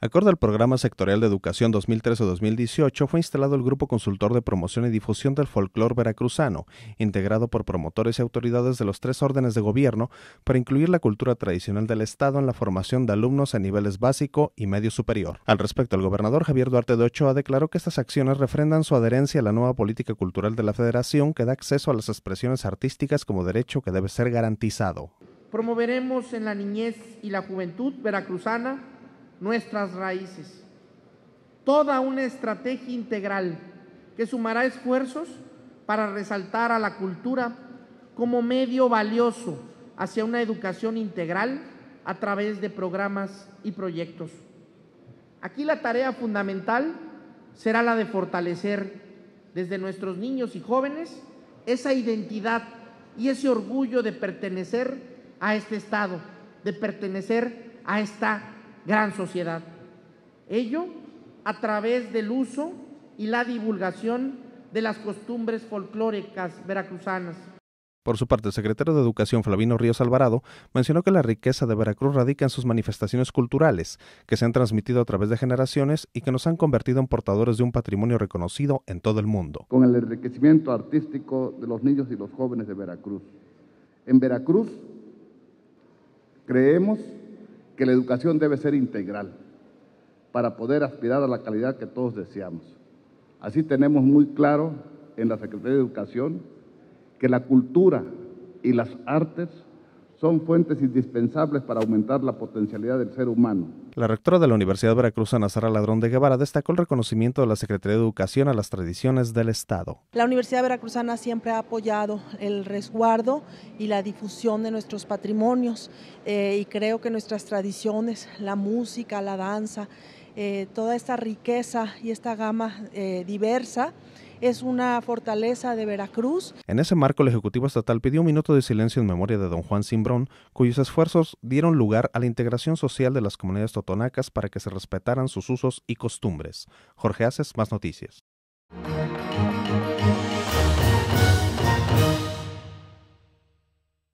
Acorde al Programa Sectorial de Educación 2013-2018, fue instalado el Grupo Consultor de Promoción y Difusión del Folclor Veracruzano, integrado por promotores y autoridades de los tres órdenes de gobierno, para incluir la cultura tradicional del Estado en la formación de alumnos a niveles básico y medio superior. Al respecto, el gobernador Javier Duarte de Ochoa declaró que estas acciones refrendan su adherencia a la nueva política cultural de la Federación que da acceso a las expresiones artísticas como derecho que debe ser garantizado. Promoveremos en la niñez y la juventud veracruzana nuestras raíces. Toda una estrategia integral que sumará esfuerzos para resaltar a la cultura como medio valioso hacia una educación integral a través de programas y proyectos. Aquí la tarea fundamental será la de fortalecer desde nuestros niños y jóvenes esa identidad y ese orgullo de pertenecer a este Estado, de pertenecer a esta gran sociedad. Ello a través del uso y la divulgación de las costumbres folclóricas veracruzanas. Por su parte, el secretario de Educación Flavino Ríos Alvarado mencionó que la riqueza de Veracruz radica en sus manifestaciones culturales, que se han transmitido a través de generaciones y que nos han convertido en portadores de un patrimonio reconocido en todo el mundo. Con el enriquecimiento artístico de los niños y los jóvenes de Veracruz. En Veracruz creemos que la educación debe ser integral para poder aspirar a la calidad que todos deseamos. Así tenemos muy claro en la Secretaría de Educación que la cultura y las artes son fuentes indispensables para aumentar la potencialidad del ser humano. La rectora de la Universidad Veracruzana, Sara Ladrón de Guevara, destacó el reconocimiento de la Secretaría de Educación a las tradiciones del Estado. La Universidad Veracruzana siempre ha apoyado el resguardo y la difusión de nuestros patrimonios eh, y creo que nuestras tradiciones, la música, la danza, eh, toda esta riqueza y esta gama eh, diversa, es una fortaleza de Veracruz. En ese marco, el Ejecutivo Estatal pidió un minuto de silencio en memoria de don Juan Simbrón, cuyos esfuerzos dieron lugar a la integración social de las comunidades totonacas para que se respetaran sus usos y costumbres. Jorge Haces, más noticias.